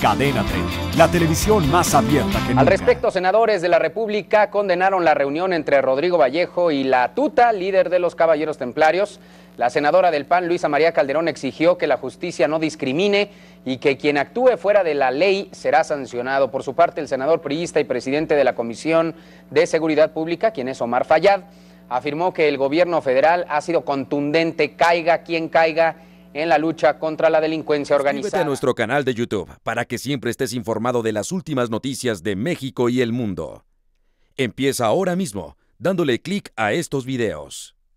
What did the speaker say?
Cadena 30, la televisión más abierta que nunca. Al respecto, senadores de la República condenaron la reunión entre Rodrigo Vallejo y la Tuta, líder de los Caballeros Templarios. La senadora del PAN, Luisa María Calderón, exigió que la justicia no discrimine y que quien actúe fuera de la ley será sancionado. Por su parte, el senador priista y presidente de la Comisión de Seguridad Pública, quien es Omar Fayad, afirmó que el gobierno federal ha sido contundente, caiga quien caiga en la lucha contra la delincuencia organizada. Suscríbete a nuestro canal de YouTube para que siempre estés informado de las últimas noticias de México y el mundo. Empieza ahora mismo dándole clic a estos videos.